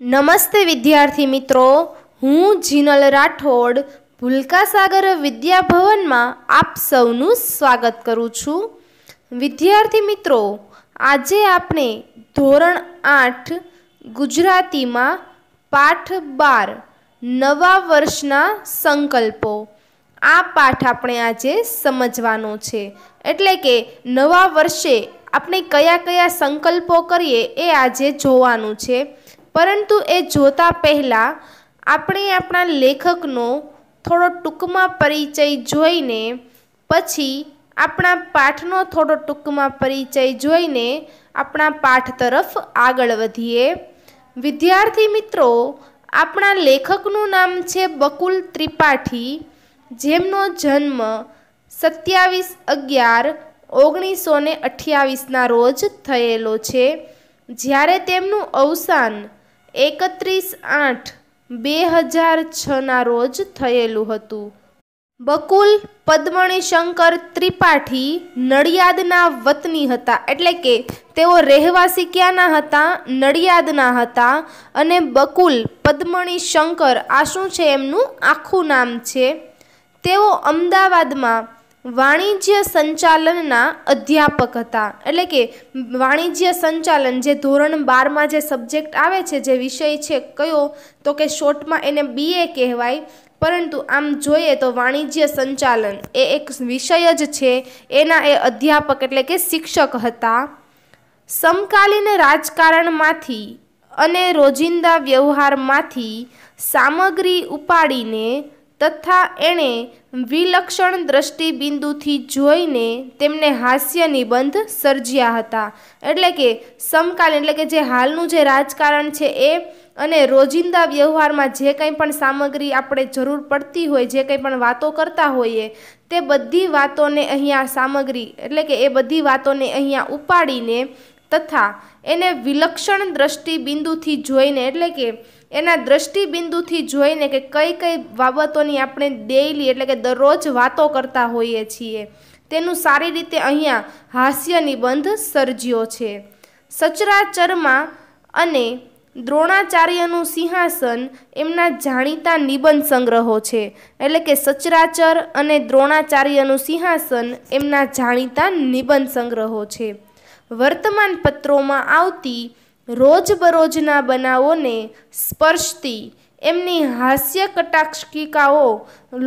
નમસ્તે વિદ્યાર્થી મિત્રો હું જીનલ રાઠોડ ભૂલકાસાગર વિદ્યાભવનમાં આપ સૌનું સ્વાગત કરું છું વિદ્યાર્થી મિત્રો આજે આપણે ધોરણ આઠ ગુજરાતીમાં પાઠ બાર નવા વર્ષના સંકલ્પો આ પાઠ આપણે આજે સમજવાનો છે એટલે કે નવા વર્ષે આપણે કયા કયા સંકલ્પો કરીએ એ આજે જોવાનું છે પરંતુ એ જોતા પહેલાં આપણે આપણા લેખકનો થોડો ટૂંકમાં પરિચય જોઈને પછી આપણા પાઠનો થોડો ટૂંકમાં પરિચય જોઈને આપણા પાઠ તરફ આગળ વધીએ વિદ્યાર્થી મિત્રો આપણા લેખકનું નામ છે બકુલ ત્રિપાઠી જેમનો જન્મ સત્યાવીસ અગિયાર ઓગણીસો ને અઠ્યાવીસના રોજ થયેલો છે જ્યારે તેમનું અવસાન એકત્રીસ આઠ બે હજાર છના રોજ થયેલું હતું બકુલ પદ્મણીશંકર ત્રિપાઠી નડિયાદના વતની હતા એટલે કે તેઓ રહેવાસી ક્યાંના હતા નડિયાદના હતા અને બકુલ પદ્મણીશંકર આ શું છે એમનું આખું નામ છે તેઓ અમદાવાદમાં વાણિજ્ય સંચાલનના અધ્યાપક હતા એટલે કે વાણિજ્ય સંચાલન જે ધોરણ બારમાં જે સબ્જેક્ટ આવે છે જે વિષય છે કયો તો કે શોર્ટમાં એને બી એ કહેવાય પરંતુ આમ જોઈએ તો વાણિજ્ય સંચાલન એ એક વિષય જ છે એના એ અધ્યાપક એટલે કે શિક્ષક હતા સમકાલીન રાજકારણમાંથી અને રોજિંદા વ્યવહારમાંથી સામગ્રી ઉપાડીને તથા એણે વિલક્ષણ દ્રષ્ટિબિંદુથી જોઈને તેમને હાસ્ય નિબંધ સર્જ્યા હતા એટલે કે સમકાલીન એટલે કે જે હાલનું જે રાજકારણ છે એ અને રોજિંદા વ્યવહારમાં જે કંઈ પણ સામગ્રી આપણે જરૂર પડતી હોય જે કંઈ પણ વાતો કરતા હોઈએ તે બધી વાતોને અહીંયા સામગ્રી એટલે કે એ બધી વાતોને અહીંયા ઉપાડીને તથા એને વિલક્ષણ દ્રષ્ટિબિંદુથી જોઈને એટલે કે એના દ્રષ્ટિબિંદુથી જોઈને કે કઈ કઈ બાબતોની આપણે ડેઇલી એટલે કે દરરોજ વાતો કરતા હોઈએ છીએ તેનું સારી રીતે અહીંયા હાસ્ય નિબંધ સર્જ્યો છે સચરાચરમાં અને દ્રોણાચાર્યનું સિંહાસન એમના જાણીતા નિબંધ સંગ્રહો છે એટલે કે સચરાચર અને દ્રોણાચાર્યનું સિંહાસન એમના જાણીતા નિબંધ સંગ્રહો છે વર્તમાન પત્રોમાં આવતી રોજબરોજના બનાવોને સ્પર્શતી એમની હાસ્ય કટાક્ષિકાઓ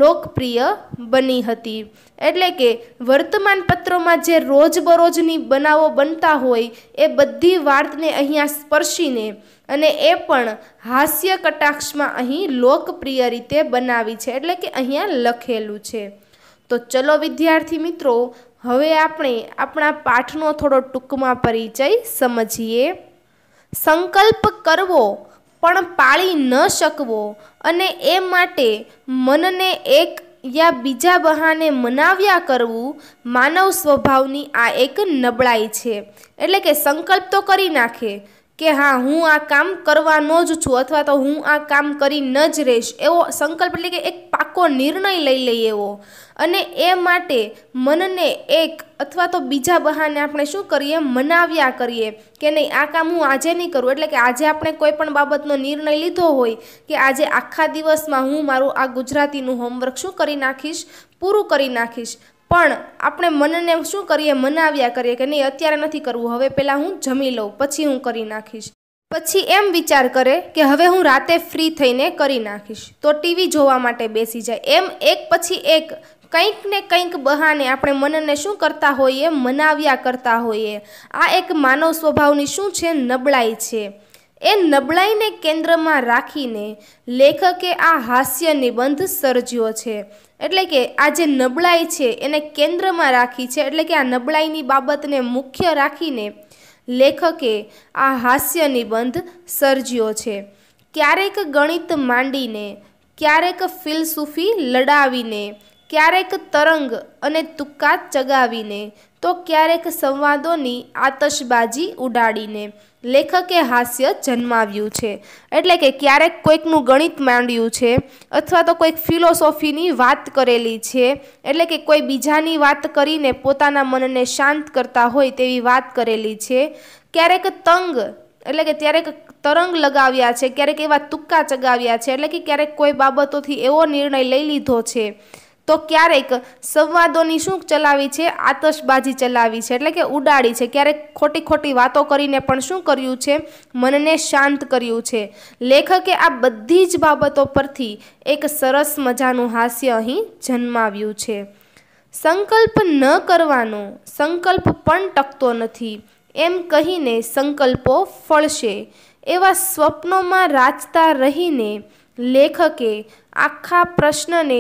લોકપ્રિય બની હતી એટલે કે વર્તમાનપત્રોમાં જે રોજબરોજની બનાવો બનતા હોય એ બધી વાર્તને અહીંયા સ્પર્શીને અને એ પણ હાસ્ય કટાક્ષમાં અહીં લોકપ્રિય રીતે બનાવી છે એટલે કે અહીંયા લખેલું છે તો ચલો વિદ્યાર્થી મિત્રો હવે આપણે આપણા પાઠનો થોડો ટૂંકમાં પરિચય સમજીએ સંકલ્પ કરવો પણ પાળી ન શકવો અને એ માટે મનને એક યા બીજા બહાને મનાવ્યા કરવું માનવ સ્વભાવની આ એક નબળાઈ છે એટલે કે સંકલ્પ તો કરી નાખે કે હા હું આ કામ કરવાનો જ છું અથવા તો હું આ કામ કરી ન જ રહીશ એવો સંકલ્પ એટલે કે એક પાકો નિર્ણય લઈ લઈએ એવો અને એ માટે મનને એક અથવા તો બીજા બહાને આપણે શું કરીએ મનાવ્યા કરીએ કે નહીં આ કામ હું આજે નહીં કરું એટલે કે આજે આપણે કોઈ પણ બાબતનો નિર્ણય લીધો હોય કે આજે આખા દિવસમાં હું મારું આ ગુજરાતીનું હોમવર્ક શું કરી નાખીશ પૂરું કરી નાખીશ પણ આપણે મનને શું કરીએ મનાવ્યા કરીએ કે નહીં અત્યારે નથી કરવું હવે પહેલાં હું જમી લઉં પછી હું કરી નાખીશ પછી એમ વિચાર કરે કે હવે હું રાતે ફ્રી થઈને કરી નાખીશ તો ટીવી જોવા માટે બેસી જાય એમ એક પછી એક કંઈક ને કંઈક બહાને આપણે મનને શું કરતા હોઈએ મનાવ્યા કરતા હોઈએ આ એક માનવ સ્વભાવની શું છે નબળાઈ છે એ નબળાઈને કેન્દ્રમાં રાખીને લેખકે આ હાસ્ય નિબંધ સર્જ્યો છે એટલે કે આ જે નબળાઈ છે એને કેન્દ્રમાં રાખી છે એટલે કે આ નબળાઈની બાબતને મુખ્ય રાખીને લેખકે આ હાસ્ય નિબંધ સર્જ્યો છે ક્યારેક ગણિત માંડીને ક્યારેક ફિલસૂફી લડાવીને ક્યારેક તરંગ અને તુક્કા ચગાવીને તો ક્યારેક સંવાદોની આતશબાજી ઉડાડીને લેખકે હાસ્ય જન્માવ્યું છે એટલે કે ક્યારેક કોઈકનું ગણિત માંડ્યું છે અથવા તો કોઈક ફિલોસોફીની વાત કરેલી છે એટલે કે કોઈ બીજાની વાત કરીને પોતાના મનને શાંત કરતા હોય તેવી વાત કરેલી છે ક્યારેક તંગ એટલે કે ક્યારેક તરંગ લગાવ્યા છે ક્યારેક એવા તુક્કા ચગાવ્યા છે એટલે કે ક્યારેક કોઈ બાબતોથી એવો નિર્ણય લઈ લીધો છે તો ક્યારેક સંવાદોની શું ચલાવી છે આતશબાજી ચલાવી છે એટલે કે ઉડાડી છે ક્યારેક ખોટી ખોટી વાતો કરીને પણ શું કર્યું છે મનને શાંત કર્યું છે લેખકે આ બધી જ બાબતો પરથી એક સરસ મજાનું હાસ્ય અહીં જન્માવ્યું છે સંકલ્પ ન કરવાનો સંકલ્પ પણ ટકતો નથી એમ કહીને સંકલ્પો ફળશે એવા સ્વપ્નોમાં રાચતા રહીને લેખકે આખા પ્રશ્નને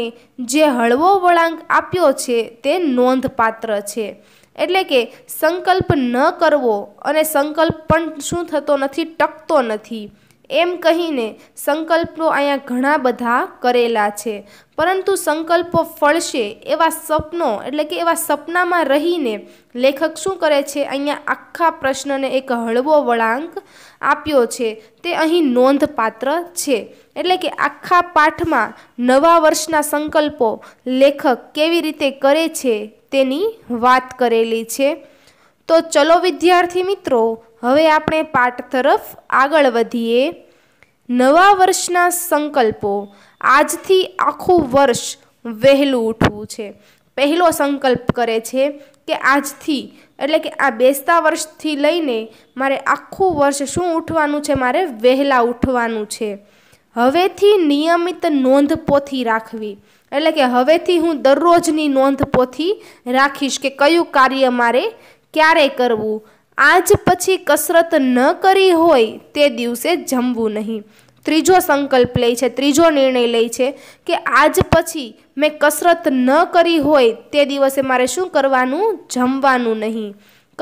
જે હળવો વળાંક આપ્યો છે તે નોંધપાત્ર છે એટલે કે સંકલ્પ ન કરવો અને સંકલ્પ પણ શું થતો નથી ટકતો નથી એમ કહીને સંકલ્પો અહીંયા ઘણા બધા કરેલા છે પરંતુ સંકલ્પો ફળશે એવા સપનો એટલે કે એવા સપનામાં રહીને લેખક શું કરે છે અહીંયા આખા પ્રશ્નને એક હળવો વળાંક આપ્યો છે તે અહીં નોંધપાત્ર છે એટલે કે આખા પાઠમાં નવા વર્ષના સંકલ્પો લેખક કેવી રીતે કરે છે તેની વાત કરેલી છે તો ચલો વિદ્યાર્થી મિત્રો હવે આપણે પાઠ તરફ આગળ વધીએ નવા વર્ષના સંકલ્પો આજથી આખું વર્ષ વહેલું ઉઠવું છે પહેલો સંકલ્પ કરે છે કે આજથી એટલે કે આ બેસતા વર્ષથી લઈને મારે આખું વર્ષ શું ઉઠવાનું છે મારે વહેલા ઉઠવાનું છે હવેથી નિયમિત નોંધ પોથી રાખવી એટલે કે હવેથી હું દરરોજની નોંધ પોથી રાખીશ કે કયું કાર્ય મારે ક્યારે કરવું આજ પછી કસરત ન કરી હોય તે દિવસે જમવું નહીં ત્રીજો સંકલ્પ લે છે ત્રીજો નિર્ણય લે છે કે આજ પછી મેં કસરત ન કરી હોય તે દિવસે મારે શું કરવાનું જમવાનું નહીં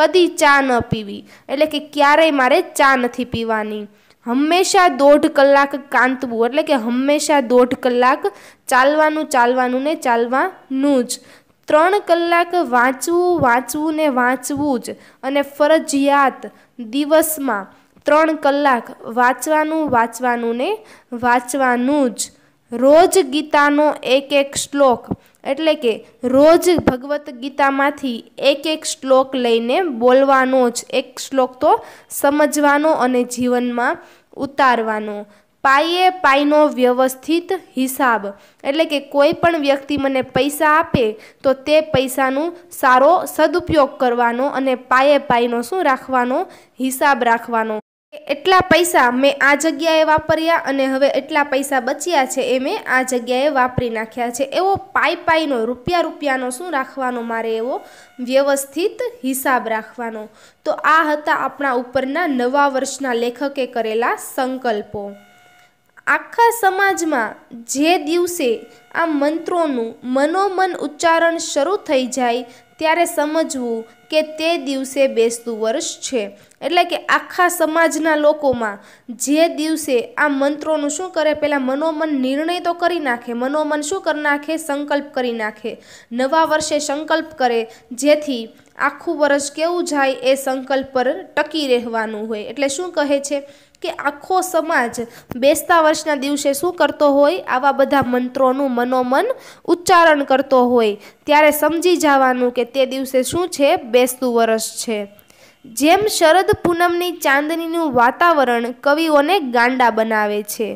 કદી ચા ન પીવી એટલે કે ક્યારેય મારે ચા નથી પીવાની હંમેશા દોઢ કલાક કાંતવું એટલે કે હંમેશા દોઢ કલાક ચાલવાનું ચાલવાનું ને ચાલવાનું જ ત્રણ કલાક વાંચવું વાંચવું ને વાંચવું જ અને ફરજિયાત દિવસમાં ત્રણ કલાક વાંચવાનું વાંચવાનું ને વાંચવાનું જ રોજ ગીતાનો એક એક શ્લોક એટલે કે રોજ ભગવદ્ ગીતામાંથી એક એક શ્લોક લઈને બોલવાનો જ એક શ્લોક તો સમજવાનો અને જીવનમાં ઉતારવાનો પાઈએ પાઈનો વ્યવસ્થિત હિસાબ એટલે કે કોઈ પણ વ્યક્તિ મને પૈસા આપે તો તે પૈસાનું સારો સદુપયોગ કરવાનો અને પાયે પાઈનો શું રાખવાનો હિસાબ રાખવાનો એટલા પૈસા મેં આ જગ્યાએ વાપર્યા અને હવે એટલા પૈસા બચ્યા છે એ મેં આ જગ્યાએ વાપરી નાખ્યા છે એવો પાઈ પાઈનો રૂપિયા રૂપિયાનો શું રાખવાનો મારે એવો વ્યવસ્થિત હિસાબ રાખવાનો તો આ હતા આપણા ઉપરના નવા વર્ષના લેખકે કરેલા સંકલ્પો આખા સમાજમાં જે દિવસે આ મંત્રોનું મનોમન ઉચ્ચારણ શરૂ થઈ જાય ત્યારે સમજવું કે તે દિવસે બેસતું વર્ષ છે એટલે કે આખા સમાજના લોકોમાં જે દિવસે આ મંત્રોનું શું કરે પહેલાં મનોમન નિર્ણય તો કરી નાખે મનોમન શું કરી નાખે સંકલ્પ કરી નાખે નવા વર્ષે સંકલ્પ કરે જેથી આખું વર્ષ કેવું જાય એ સંકલ્પ પર ટકી રહેવાનું હોય એટલે શું કહે છે કે આખો સમાજ બેસતા વર્ષના દિવસે શું કરતો હોય આવા બધા મંત્રોનું મનોમન ઉચ્ચારણ કરતો હોય ત્યારે સમજી જવાનું કે તે દિવસે શું છે બેસતું વર્ષ છે જેમ શરદ પૂનમની ચાંદનીનું વાતાવરણ કવિઓને ગાંડા બનાવે છે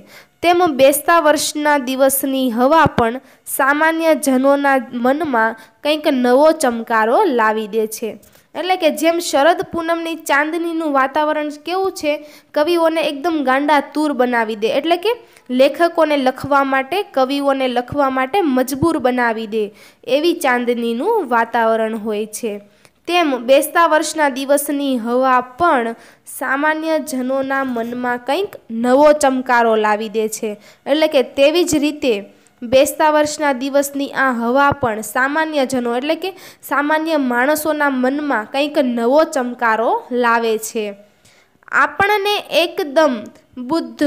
તેમ બેસતા વર્ષના દિવસની હવા પણ સામાન્ય જનોના મનમાં કંઈક નવો ચમકારો લાવી દે છે એટલે કે જેમ શરદ પૂનમની ચાંદનીનું વાતાવરણ કેવું છે કવિઓને એકદમ ગાંડા તૂર બનાવી દે એટલે કે લેખકોને લખવા માટે કવિઓને લખવા માટે મજબૂર બનાવી દે એવી ચાંદનીનું વાતાવરણ હોય છે તેમ બેસતા વર્ષના દિવસની હવા પણ સામાન્ય જનોના મનમાં કંઈક નવો ચમકારો લાવી દે છે એટલે કે તેવી જ રીતે બેસતા વર્ષના દિવસની આ હવા પણ સામાન્યજનો એટલે કે સામાન્ય માણસોના મનમાં કંઈક નવો ચમકારો લાવે છે આપણને એકદમ બુદ્ધ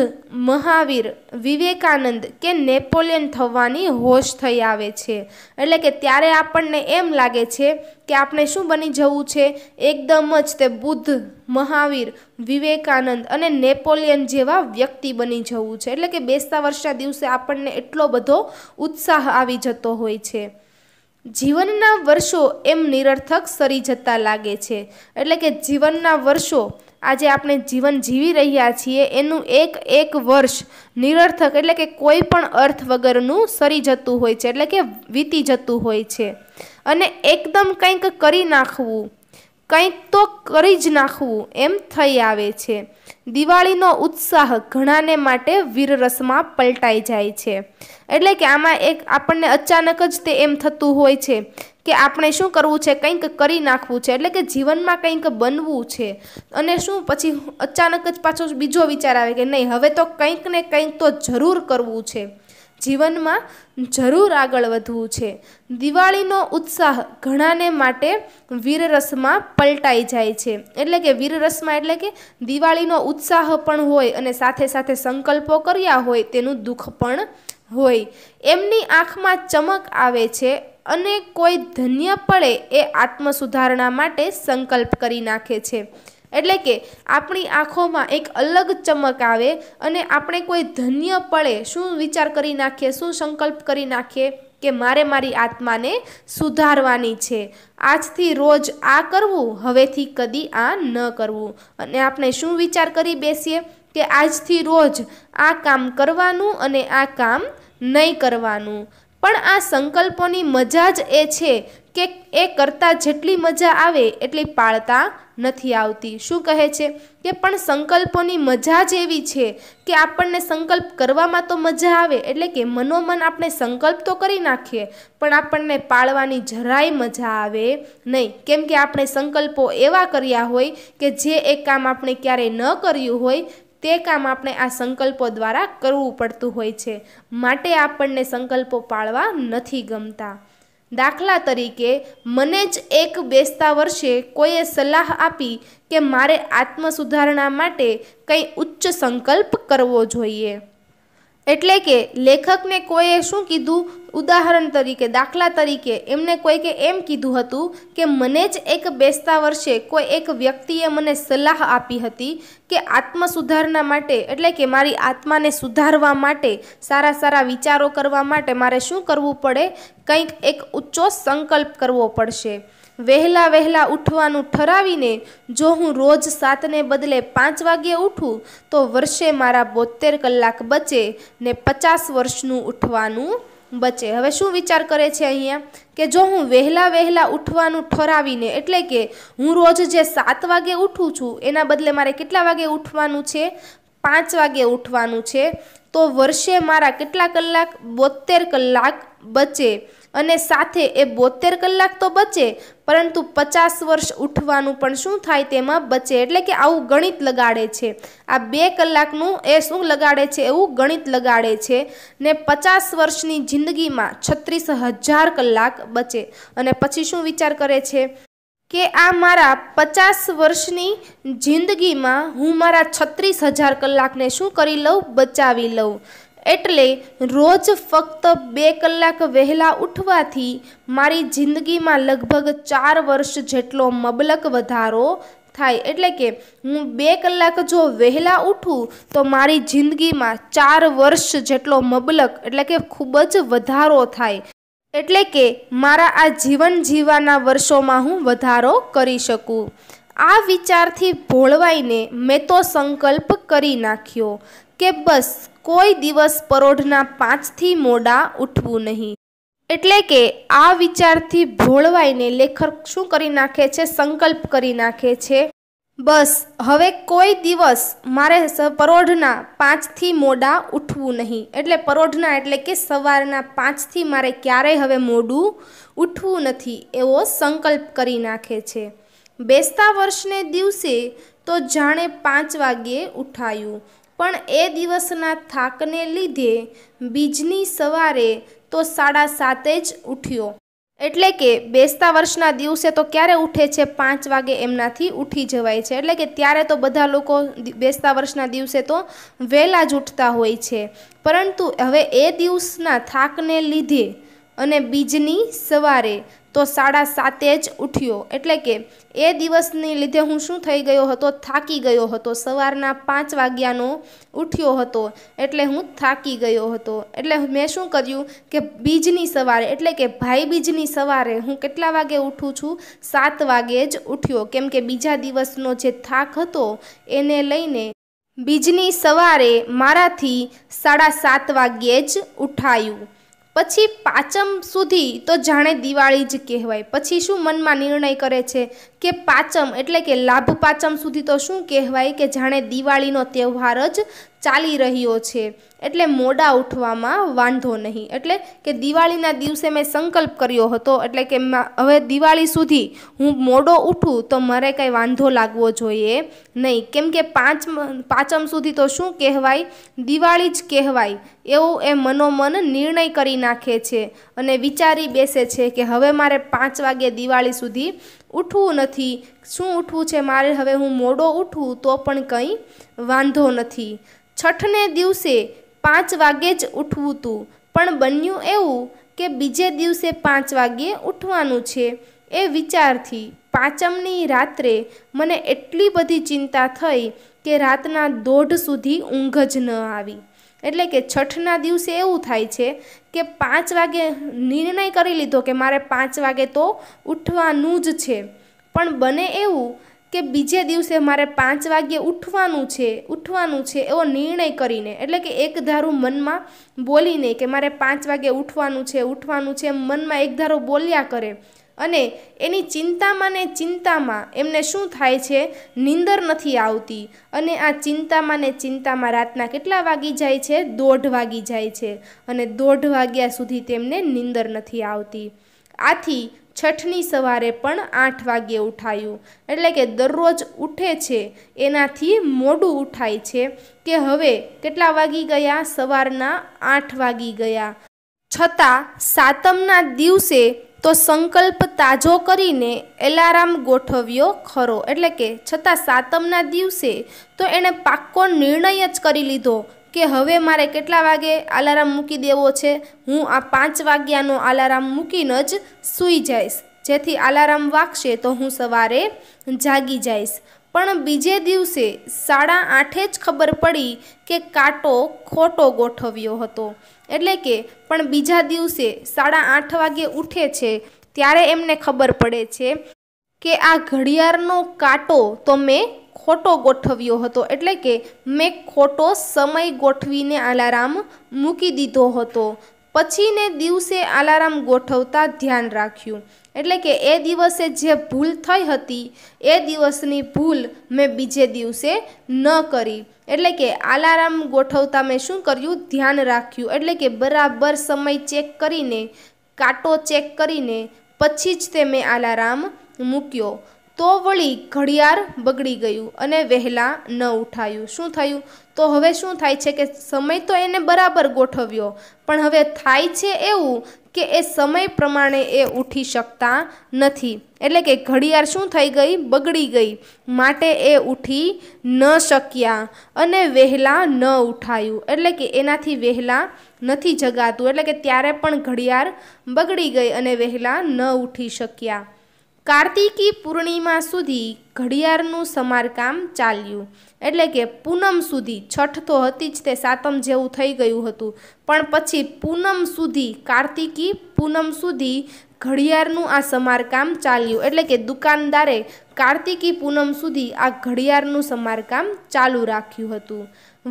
મહાવીર વિવેકાનંદ કે નેપોલિયન થવાની હોશ થઈ આવે છે એટલે કે ત્યારે આપણને એમ લાગે છે કે આપણે શું બની જવું છે એકદમ જ તે બુદ્ધ મહાવીર વિવેકાનંદ અને નેપોલિયન જેવા વ્યક્તિ બની જવું છે એટલે કે બેસતા વર્ષના દિવસે આપણને એટલો બધો ઉત્સાહ આવી જતો હોય છે જીવનના વર્ષો એમ નિરર્થક સરી જતા લાગે છે એટલે કે જીવનના વર્ષો આજે આપણે જીવન જીવી રહ્યા છીએ એનું એક એક વર્ષ નિરર્થક એટલે કે કોઈ પણ અર્થ વગરનું સરી જતું હોય છે એટલે કે વીતી જતું હોય છે અને એકદમ કંઈક કરી નાખવું કંઈક તો કરી જ નાખવું એમ થઈ આવે છે દિવાળીનો ઉત્સાહ ઘણાને માટે વીરરસમાં પલટાઈ જાય છે એટલે કે આમાં એક આપણને અચાનક જ તે એમ થતું હોય છે કે આપણે શું કરવું છે કંઈક કરી નાખવું છે એટલે કે જીવનમાં કંઈક બનવું છે અને શું પછી અચાનક જ પાછો બીજો વિચાર આવે કે નહીં હવે તો કંઈક ને કંઈક તો જરૂર કરવું છે જીવનમાં જરૂર આગળ વધવું છે દિવાળીનો ઉત્સાહ ઘણાને માટે વીરરસમાં પલટાઈ જાય છે એટલે કે વીરરસમાં એટલે કે દિવાળીનો ઉત્સાહ પણ હોય અને સાથે સાથે સંકલ્પો કર્યા હોય તેનું દુઃખ પણ હોય એમની આંખમાં ચમક આવે છે અને કોઈ ધન્ય પડે એ આત્મસુધારણા માટે સંકલ્પ કરી નાખે છે એટલે કે આપણી આંખોમાં એક અલગ ચમક આવે અને આપણે કોઈ ધન્ય પડે શું વિચાર કરી નાખીએ શું સંકલ્પ કરી નાખીએ કે મારે મારી આત્માને સુધારવાની છે આજથી રોજ આ કરવું હવેથી કદી આ ન કરવું અને આપણે શું વિચાર કરી બેસીએ કે આજથી રોજ આ કામ કરવાનું અને આ કામ નહીં કરવાનું પણ આ સંકલ્પોની મજા જ એ છે કે એ કરતાં જેટલી મજા આવે એટલી પાળતા નથી આવતી શું કહે છે કે પણ સંકલ્પોની મજા જ એવી છે કે આપણને સંકલ્પ કરવામાં તો મજા આવે એટલે કે મનોમન આપણે સંકલ્પ તો કરી નાખીએ પણ આપણને પાળવાની જરાય મજા આવે નહીં કેમ કે આપણે સંકલ્પો એવા કર્યા હોય કે જે એ કામ આપણે ક્યારેય ન કર્યું હોય તે કામ આપણે આ સંકલ્પો દ્વારા કરવું પડતું હોય છે માટે આપણને સંકલ્પો પાળવા નથી ગમતા દાખલા તરીકે મને જ એક બેસતા વર્ષે કોઈએ સલાહ આપી કે મારે આત્મસુધારણા માટે કંઈ ઉચ્ચ સંકલ્પ કરવો જોઈએ એટલે કે લેખકને કોઈએ શું કીધું ઉદાહરણ તરીકે દાખલા તરીકે એમને કોઈકે એમ કીધું હતું કે મને જ એક બેસતા વર્ષે કોઈ એક વ્યક્તિએ મને સલાહ આપી હતી કે આત્મ સુધારણા માટે એટલે કે મારી આત્માને સુધારવા માટે સારા સારા વિચારો કરવા માટે મારે શું કરવું પડે કંઈક એક ઊંચો સંકલ્પ કરવો પડશે વહેલા વહેલા ઉઠવાનું ઠરાવીને જો હું રોજ સાતને બદલે પાંચ વાગ્યે ઉઠું તો વર્ષે મારા બોતેર કલાક બચે ને પચાસ વર્ષનું ઉઠવાનું બચે હવે શું વિચાર કરે છે અહીંયા કે જો હું વહેલા વહેલા ઉઠવાનું ઠરાવીને એટલે કે હું રોજ જે સાત વાગે ઉઠું છું એના બદલે મારે કેટલા વાગે ઉઠવાનું છે પાંચ વાગે ઉઠવાનું છે તો વર્ષે મારા કેટલા કલાક બોતેર કલાક બચે અને સાથે એ બોતેર કલાક તો બચે પરંતુ પચાસ વર્ષ ઉઠવાનું પણ શું થાય તેમાં બચે એટલે કે આવું ગણિત લગાડે છે આ બે કલાકનું એ શું લગાડે છે એવું ગણિત લગાડે છે ને પચાસ વર્ષની જિંદગીમાં છત્રીસ હજાર કલાક બચે અને પછી શું વિચાર કરે છે કે આ મારા પચાસ વર્ષની જિંદગીમાં હું મારા છત્રીસ હજાર કલાકને શું કરી લઉં બચાવી લઉં એટલે રોજ ફક્ત બે કલાક વહેલા ઉઠવાથી મારી જિંદગીમાં લગભગ ચાર વર્ષ જેટલો મબલક વધારો થાય એટલે કે હું બે કલાક જો વહેલા ઉઠું તો મારી જિંદગીમાં ચાર વર્ષ જેટલો મબલક એટલે કે ખૂબ જ વધારો થાય એટલે કે મારા આ જીવન જીવવાના વર્ષોમાં હું વધારો કરી શકું આ વિચારથી ભોળવાઈને મેં તો સંકલ્પ કરી નાખ્યો કે બસ કોઈ દિવસ પરોઢના પાંચથી મોડા ઉઠવું નહીં એટલે કે આ વિચારથી ભોળવાઈને લેખક શું કરી નાખે છે સંકલ્પ કરી નાખે છે બસ હવે કોઈ દિવસ મારે પરોઢના પાંચથી મોડા ઉઠવું નહીં એટલે પરોઢના એટલે કે સવારના પાંચથી મારે ક્યારેય હવે મોડું ઉઠવું નથી એવો સંકલ્પ કરી નાખે છે બેસતા વર્ષને દિવસે તો જાણે પાંચ વાગ્યે ઉઠાયું પણ એ દિવસના થાકને લીધે બીજની સવારે તો સાડા સાતે જ ઉઠ્યો એટલે કે બેસતા વર્ષના દિવસે તો ક્યારે ઉઠે છે પાંચ વાગે એમનાથી ઉઠી જવાય છે એટલે કે ત્યારે તો બધા લોકો બેસતા વર્ષના દિવસે તો વહેલા જ ઉઠતા હોય છે પરંતુ હવે એ દિવસના થાકને લીધે અને બીજની સવારે તો સાડા સાતે જ ઉઠ્યો એટલે કે એ દિવસને લીધે હું શું થઈ ગયો હતો થાકી ગયો હતો સવારના પાંચ વાગ્યાનો ઉઠ્યો હતો એટલે હું થાકી ગયો હતો એટલે મેં શું કર્યું કે બીજની સવારે એટલે કે ભાઈ બીજની સવારે હું કેટલા વાગે ઉઠું છું સાત વાગે જ ઉઠ્યો કેમ કે બીજા દિવસનો જે થાક હતો એને લઈને બીજની સવારે મારાથી સાડા સાત વાગ્યે જ ઉઠાયું પછી પાચમ સુધી તો જાણે દિવાળી જ કહેવાય પછી શું મનમાં નિર્ણય કરે છે કે પાચમ એટલે કે લાભ પાચમ સુધી તો શું કહેવાય કે જાણે દિવાળીનો તહેવાર જ ચાલી રહ્યો છે એટલે મોડા ઉઠવામાં વાંધો નહીં એટલે કે દિવાળીના દિવસે મેં સંકલ્પ કર્યો હતો એટલે કે હવે દિવાળી સુધી હું મોડો ઉઠું તો મારે કંઈ વાંધો લાગવો જોઈએ નહીં કેમ કે પાંચ પાંચમ સુધી તો શું કહેવાય દિવાળી જ કહેવાય એવું એ મનોમન નિર્ણય કરી નાખે છે અને વિચારી બેસે છે કે હવે મારે પાંચ વાગે દિવાળી સુધી ઉઠવું નથી શું ઉઠવું છે મારે હવે હું મોડો ઉઠવું તો પણ કંઈ વાંધો નથી છઠને દિવસે પાંચ વાગે જ ઉઠવું તું પણ બન્યું એવું કે બીજે દિવસે પાંચ વાગ્યે ઉઠવાનું છે એ વિચારથી પાંચમની રાત્રે મને એટલી બધી ચિંતા થઈ કે રાતના દોઢ સુધી ઊંઘ જ ન આવી એટલે કે છઠના દિવસે એવું થાય છે કે પાંચ વાગે નિર્ણય કરી લીધો કે મારે પાંચ વાગે તો ઉઠવાનું જ છે પણ બને એવું કે બીજે દિવસે મારે પાંચ વાગ્યે ઉઠવાનું છે ઉઠવાનું છે એવો નિર્ણય કરીને એટલે કે એક ધારું મનમાં બોલીને કે મારે પાંચ વાગે ઉઠવાનું છે ઉઠવાનું છે મનમાં એક ધારો બોલ્યા કરે અને એની ચિંતામાં ને ચિંતામાં એમને શું થાય છે નીંદર નથી આવતી અને આ ચિંતામાં ને ચિંતામાં રાતના કેટલા વાગી જાય છે દોઢ વાગી જાય છે અને દોઢ વાગ્યા સુધી તેમને નીંદર નથી આવતી આથી છઠની સવારે પણ આઠ વાગ્યે ઉઠાયું એટલે કે દરરોજ ઉઠે છે એનાથી મોડું ઉઠાય છે કે હવે કેટલા વાગી ગયા સવારના આઠ વાગી ગયા છતાં સાતમના દિવસે તો સંકલ્પ તાજો કરીને એલારામ ગોઠવ્યો ખરો એટલે કે છતાં સાતમના દિવસે તો એણે પાક્કો નિર્ણય જ કરી લીધો કે હવે મારે કેટલા વાગે અલારામ મૂકી દેવો છે હું આ પાંચ વાગ્યાનો અલારામ મૂકીને જ સૂઈ જઈશ જેથી અલારામ વાગશે તો હું સવારે જાગી જઈશ પણ બીજે દિવસે સાડા આઠે જ ખબર પડી કે કાંટો ખોટો ગોઠવ્યો હતો એટલે કે પણ બીજા દિવસે સાડા આઠ વાગે ઉઠે છે ત્યારે એમને ખબર પડે છે કે આ ઘડિયાળનો કાંટો તો મેં ખોટો ગોઠવ્યો હતો એટલે કે મેં ખોટો સમય ગોઠવીને અલારામ મૂકી દીધો હતો પછીને દિવસે આલારામ ગોઠવતા ધ્યાન રાખ્યું એટલે કે એ દિવસે જે ભૂલ થઈ હતી એ દિવસની ભૂલ મેં બીજે દિવસે ન કરી એટલે કે આલારામ ગોઠવતા મેં શું કર્યું ધ્યાન રાખ્યું એટલે કે બરાબર સમય ચેક કરીને કાંટો ચેક કરીને પછી જ તે મેં આલારામ મૂક્યો તો વળી ઘડિયાળ બગડી ગયું અને વહેલા ન ઉઠાયું શું થયું તો હવે શું થાય છે કે સમય તો એને બરાબર ગોઠવ્યો પણ હવે થાય છે એવું કે એ સમય પ્રમાણે એ ઉઠી શકતા નથી એટલે કે ઘડિયાળ શું થઈ ગઈ બગડી ગઈ માટે એ ઉઠી ન શક્યા અને વહેલા ન ઉઠાયું એટલે કે એનાથી વહેલા નથી જગાતું એટલે કે ત્યારે પણ ઘડિયાળ બગડી ગઈ અને વહેલા ન ઉઠી શક્યા કાર્તિકી પૂર્ણિમા સુધી ઘડિયાળનું સમારકામ ચાલ્યું એટલે કે પૂનમ સુધી છઠ તો હતી જ તે સાતમ જેવું થઈ ગયું હતું પણ પછી પૂનમ સુધી કાર્તિકી પૂનમ સુધી ઘડિયાળનું આ સમારકામ ચાલ્યું એટલે કે દુકાનદારે કાર્તિકી પૂનમ સુધી આ ઘડિયાળનું સમારકામ ચાલુ રાખ્યું હતું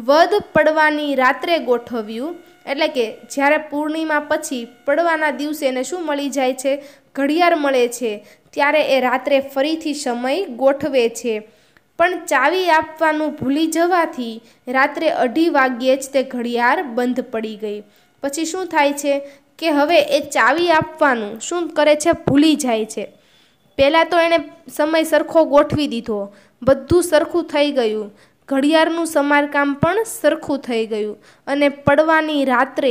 વધ પડવાની રાત્રે ગોઠવ્યું એટલે કે જ્યારે પૂર્ણિમા પછી પડવાના દિવસે એને શું મળી જાય છે ઘડિયાળ મળે છે ત્યારે એ રાત્રે ફરીથી સમય ગોઠવે છે પણ ચાવી આપવાનું ભૂલી જવાથી રાત્રે અઢી વાગ્યે જ તે ઘડિયાળ બંધ પડી ગઈ પછી શું થાય છે કે હવે એ ચાવી આપવાનું શું કરે છે ભૂલી જાય છે પહેલાં તો એણે સમય સરખો ગોઠવી દીધો બધું સરખું થઈ ગયું ઘડિયાળનું સમારકામ પણ સરખું થઈ ગયું અને પડવાની રાત્રે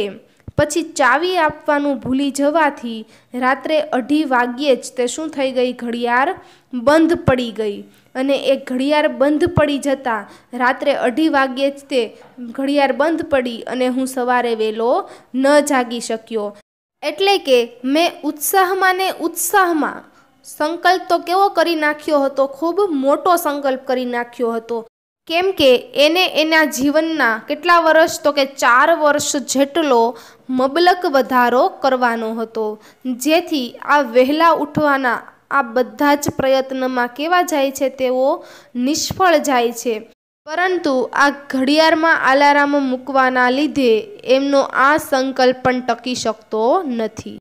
પછી ચાવી આપવાનું ભૂલી જવાથી રાત્રે અઢી વાગ્યે જ તે શું થઈ ગઈ ઘડિયાળ બંધ પડી ગઈ અને એ ઘડિયાળ બંધ પડી જતાં રાત્રે અઢી વાગ્યે જ તે ઘડિયાળ બંધ પડી અને હું સવારે વહેલો ન જાગી શક્યો એટલે કે મેં ઉત્સાહમાં ને ઉત્સાહમાં સંકલ્પ તો કેવો કરી નાખ્યો હતો ખૂબ મોટો સંકલ્પ કરી નાખ્યો હતો કેમ કે એને એના જીવનના કેટલા વર્ષ તો કે ચાર વર્ષ જેટલો મબલક વધારો કરવાનો હતો જેથી આ વહેલા ઉઠવાના આ બધા જ પ્રયત્નમાં કેવા જાય છે તેઓ નિષ્ફળ જાય છે પરંતુ આ ઘડિયાળમાં અલાર્મ મૂકવાના લીધે એમનો આ સંકલ્પ પણ ટકી શકતો નથી